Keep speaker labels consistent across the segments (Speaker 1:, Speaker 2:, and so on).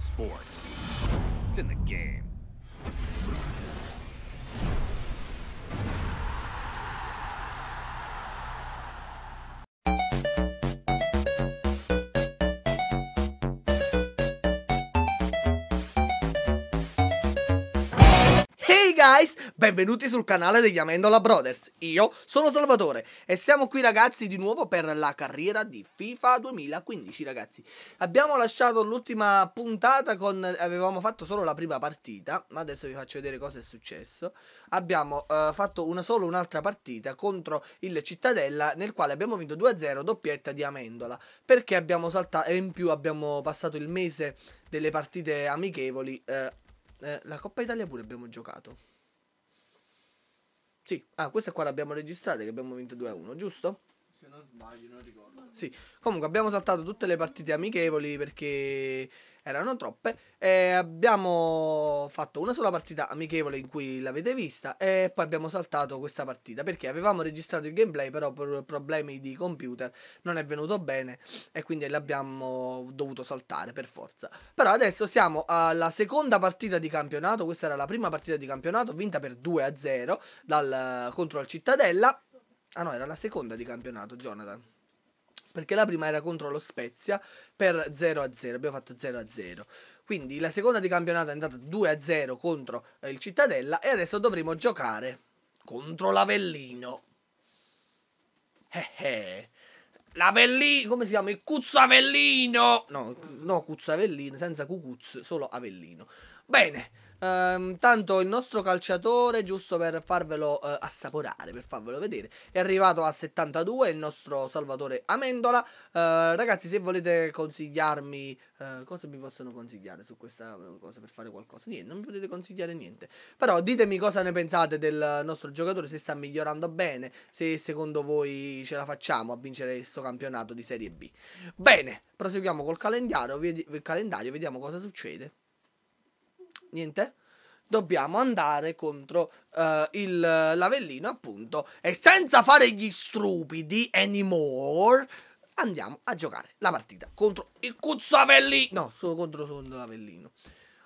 Speaker 1: Sports. It's in the game. guys, benvenuti sul canale degli Amendola Brothers, io sono Salvatore e siamo qui ragazzi di nuovo per la carriera di FIFA 2015 ragazzi Abbiamo lasciato l'ultima puntata con, avevamo fatto solo la prima partita, ma adesso vi faccio vedere cosa è successo Abbiamo eh, fatto una solo un'altra partita contro il Cittadella nel quale abbiamo vinto 2-0 doppietta di Amendola Perché abbiamo saltato e in più abbiamo passato il mese delle partite amichevoli eh, eh la Coppa Italia pure abbiamo giocato. Sì, ah, questa qua l'abbiamo registrata che abbiamo vinto 2 1, giusto? Se non sbaglio, non ricordo. Sì, comunque abbiamo saltato tutte le partite amichevoli perché erano troppe. E abbiamo fatto una sola partita amichevole in cui l'avete vista e poi abbiamo saltato questa partita perché avevamo registrato il gameplay però per problemi di computer non è venuto bene e quindi l'abbiamo dovuto saltare per forza. Però adesso siamo alla seconda partita di campionato, questa era la prima partita di campionato vinta per 2 a 0 dal, contro il Cittadella. Ah no, era la seconda di campionato, Jonathan perché la prima era contro lo Spezia per 0-0, a abbiamo fatto 0-0. a Quindi la seconda di campionato è andata 2-0 a contro eh, il Cittadella e adesso dovremo giocare contro l'Avellino. Eh eh. L'Avellino, come si chiama? Il Cuzzo Avellino. No, no, Avellino, senza Cucuz, solo Avellino. Bene, Ehm, tanto il nostro calciatore, giusto per farvelo eh, assaporare, per farvelo vedere, è arrivato a 72, il nostro Salvatore Amendola. Ehm, ragazzi, se volete consigliarmi, eh, cosa mi possono consigliare su questa eh, cosa per fare qualcosa? Niente, non mi potete consigliare niente. Però ditemi cosa ne pensate del nostro giocatore, se sta migliorando bene, se secondo voi ce la facciamo a vincere questo campionato di Serie B. Bene, proseguiamo col calendario, vedi calendario vediamo cosa succede niente dobbiamo andare contro uh, il, l'Avellino, appunto, e senza fare gli stupidi anymore, andiamo a giocare la partita contro il Cuzzo Avellino, no, solo contro solo l'Avellino.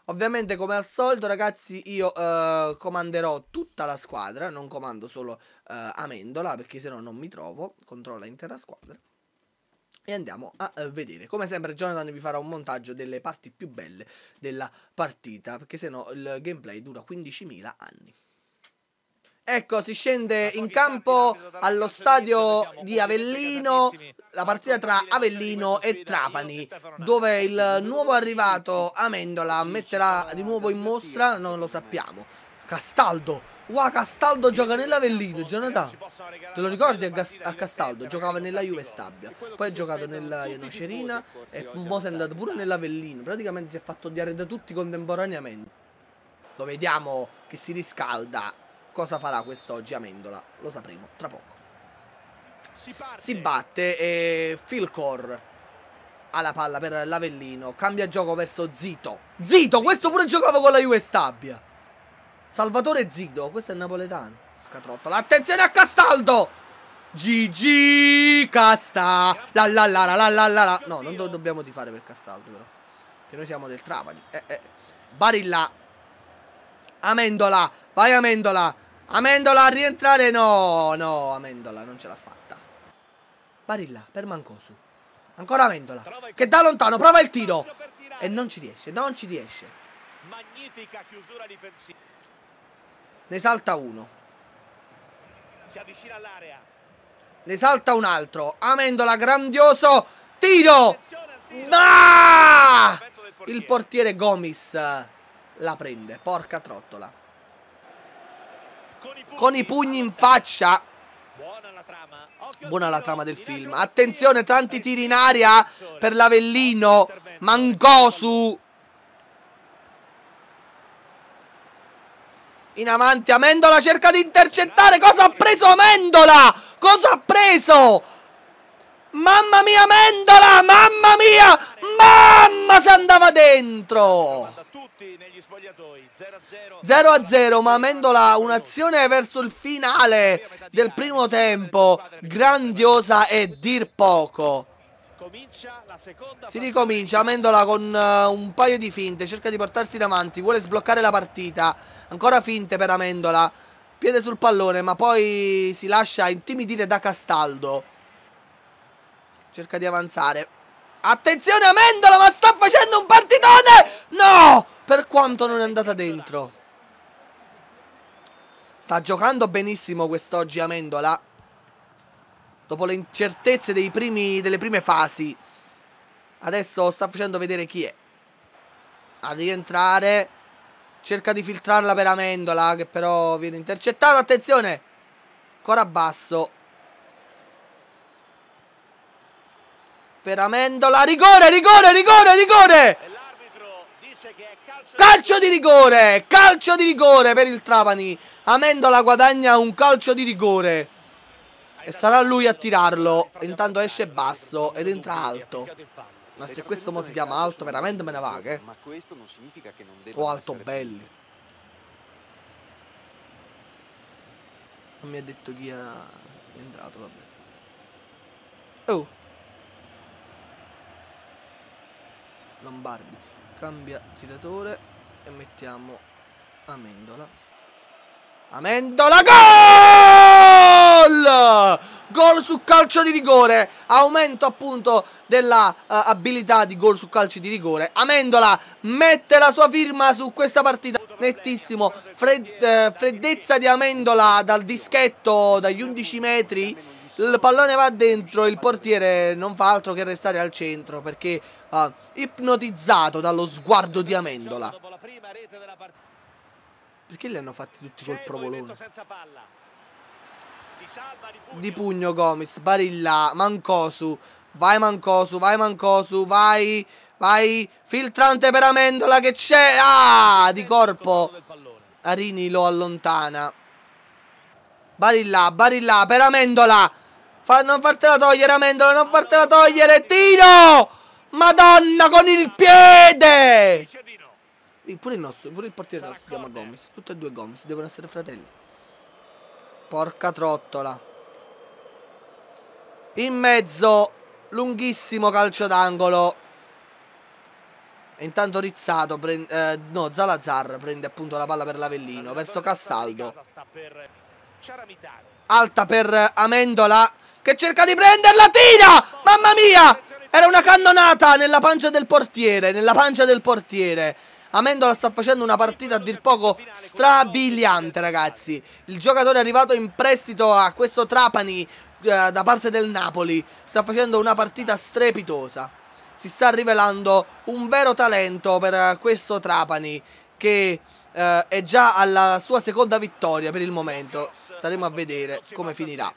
Speaker 1: Ovviamente come al solito ragazzi io uh, comanderò tutta la squadra, non comando solo uh, Amendola perché sennò non mi trovo, controlla intera squadra e andiamo a eh, vedere. Come sempre Jonathan vi farà un montaggio delle parti più belle della partita, perché sennò il gameplay dura 15.000 anni. Ecco, si scende in campo allo stadio di Avellino, la partita tra Avellino e Trapani, dove il nuovo arrivato Amendola metterà di nuovo in mostra, non lo sappiamo, Castaldo. Wow, Castaldo gioca nell'Avellino, Jonathan. Te lo ricordi a, Gas a Castaldo? Giocava nella Juve Stabia. Poi ha giocato nella Nocerina e mo' è andato pure nell'Avellino. Praticamente si è fatto odiare da tutti contemporaneamente. Lo vediamo che si riscalda. Cosa farà quest'oggi Amendola? Lo sapremo tra poco. Si batte e Filcor ha la palla per l'Avellino. Cambia gioco verso Zito. Zito, questo pure giocava con la Juve Stabia. Salvatore Zigdo, questo è il napoletano. Catrottola, attenzione a Castaldo! GG Casta! La la la la la la la No, non do dobbiamo tifare per Castaldo però. Che noi siamo del Trapani. Eh, eh. Barilla. Amendola, vai Amendola. Amendola a rientrare. No, no, Amendola non ce l'ha fatta. Barilla per Mancosu. Ancora Amendola. Che da lontano prova il tiro. E non ci riesce, non ci riesce. Magnifica chiusura difensiva. Ne salta uno. Ne salta un altro. Amendola, grandioso. Tiro! Ah! Il portiere Gomis la prende. Porca trottola. Con i pugni in faccia. Buona la trama del film. Attenzione, tanti tiri in aria per l'Avellino. Mancosu. in avanti Amendola cerca di intercettare cosa ha preso Amendola cosa ha preso mamma mia Amendola mamma mia mamma se andava dentro 0 a 0 ma Amendola un'azione verso il finale del primo tempo grandiosa e dir poco si ricomincia Amendola con uh, un paio di finte Cerca di portarsi davanti Vuole sbloccare la partita Ancora finte per Amendola Piede sul pallone ma poi si lascia intimidire da Castaldo Cerca di avanzare Attenzione Amendola ma sta facendo un partitone No Per quanto non è andata dentro Sta giocando benissimo quest'oggi Amendola dopo le incertezze primi, delle prime fasi. Adesso sta facendo vedere chi è. A rientrare. Cerca di filtrarla per Amendola, che però viene intercettata. Attenzione! Ancora basso. Per Amendola. Rigore, rigore, rigore, rigore! Calcio di rigore! Calcio di rigore per il Trapani. Amendola guadagna un calcio di rigore. E sarà lui a tirarlo. Intanto esce basso ed entra alto. Ma se questo mo si chiama alto, veramente me ne va, eh. che? O alto belli. Non mi ha detto chi è entrato, vabbè. Oh. Lombardi. Cambia tiratore e mettiamo Amendola. Amendola, gol! gol su calcio di rigore, aumento appunto della uh, abilità di gol su calcio di rigore. Amendola mette la sua firma su questa partita, nettissimo, Fred, eh, freddezza di Amendola dal dischetto dagli 11 metri. Il pallone va dentro, il portiere non fa altro che restare al centro perché uh, ipnotizzato dallo sguardo di Amendola. Perché li hanno fatti tutti col provolone? Di pugno Gomis, Barilla, Mancosu. Vai Mancosu, vai Mancosu, vai. Vai. Filtrante per Amendola che c'è. Ah, di corpo. Arini lo allontana. Barilla, Barilla per Amendola. Fa, non fartela togliere Amendola, non fartela togliere. Tiro! Madonna con il piede! Pure il nostro, pure il portiere nostro si chiama Gomis. Tutti e due Gomis, devono essere fratelli. Porca trottola. In mezzo, lunghissimo calcio d'angolo. Intanto Rizzato, eh, no, Zalazar prende appunto la palla per l'Avellino, verso Castaldo. Alta per Amendola, che cerca di prenderla, tira! Mamma mia! Era una cannonata nella pancia del portiere, nella pancia del portiere. Amendola sta facendo una partita a dir poco strabiliante ragazzi Il giocatore arrivato in prestito a questo Trapani eh, da parte del Napoli Sta facendo una partita strepitosa Si sta rivelando un vero talento per questo Trapani Che eh, è già alla sua seconda vittoria per il momento Staremo a vedere come finirà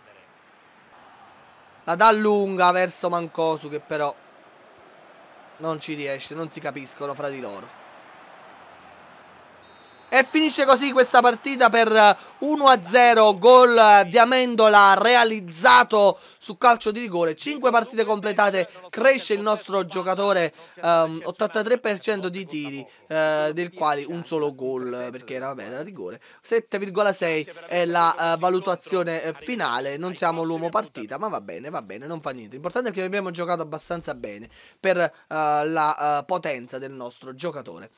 Speaker 1: La dà lunga verso Mancosu che però non ci riesce, non si capiscono fra di loro e finisce così questa partita per 1-0, eh, gol eh, di Amendola realizzato su calcio di rigore. 5 partite completate, cresce il nostro giocatore, um, ehm, 83% di tiri, uh, del quale un solo gol, perché era, vabbè, era rigore. 7,6 è la uh, valutazione finale, non siamo l'uomo partita, ma va bene, va bene, non fa niente. L'importante è che abbiamo giocato abbastanza bene per uh, la potenza del nostro giocatore.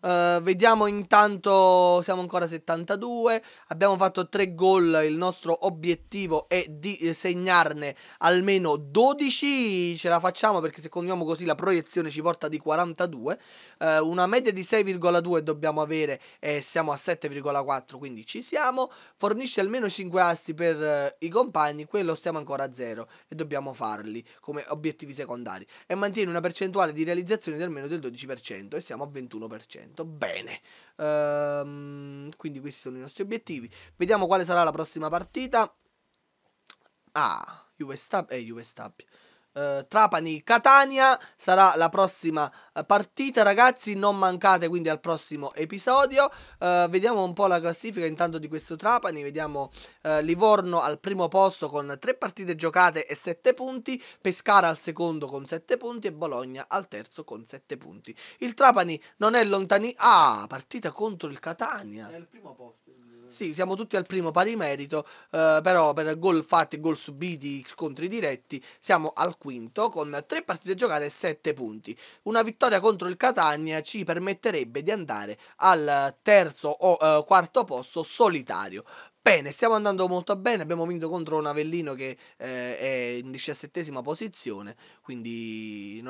Speaker 1: Uh, vediamo intanto, siamo ancora 72, abbiamo fatto 3 gol, il nostro obiettivo è di segnarne almeno 12, ce la facciamo perché se continuiamo così la proiezione ci porta di 42, uh, eh, una media di 6,2 dobbiamo avere e siamo a 7,4, quindi ci siamo, fornisce almeno 5 asti per uh, i compagni, quello stiamo ancora a 0 e dobbiamo farli come obiettivi secondari e mantiene una percentuale di realizzazione di almeno del 12% e siamo a 21%. 100%. Bene, ehm, quindi questi sono i nostri obiettivi. Vediamo quale sarà la prossima partita. Ah, Juve Stabia. Eh, Juve Stabia eh, Trapani-Catania sarà la prossima eh, partita ragazzi non mancate quindi al prossimo episodio eh, vediamo un po' la classifica intanto di questo Trapani vediamo eh, Livorno al primo posto con tre partite giocate e 7 punti Pescara al secondo con 7 punti e Bologna al terzo con 7 punti il Trapani non è lontani ah partita contro il Catania è al primo posto sì, siamo tutti al primo pari merito, eh, però per gol fatti gol subiti, scontri diretti, siamo al quinto con tre partite giocate e sette punti. Una vittoria contro il Catania ci permetterebbe di andare al terzo o eh, quarto posto solitario. Bene, stiamo andando molto bene, abbiamo vinto contro un Avellino che eh, è in diciassettesima posizione, quindi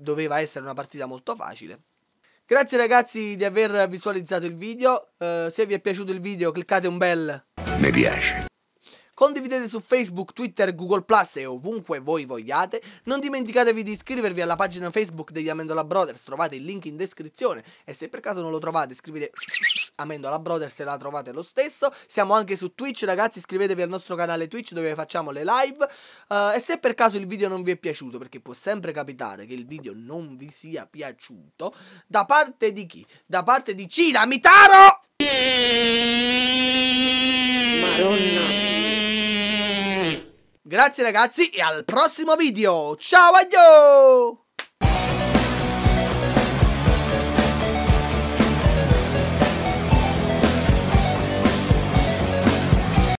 Speaker 1: doveva essere una partita molto facile. Grazie ragazzi di aver visualizzato il video, uh, se vi è piaciuto il video cliccate un bel mi piace condividete su Facebook, Twitter, Google Plus e ovunque voi vogliate. Non dimenticatevi di iscrivervi alla pagina Facebook degli Amendola Brothers, trovate il link in descrizione e se per caso non lo trovate scrivete Amendola Brothers e la trovate lo stesso. Siamo anche su Twitch ragazzi, iscrivetevi al nostro canale Twitch dove facciamo le live uh, e se per caso il video non vi è piaciuto, perché può sempre capitare che il video non vi sia piaciuto, da parte di chi? Da parte di Cina Mitaro! Madonna! Grazie ragazzi e al prossimo video. Ciao, addio!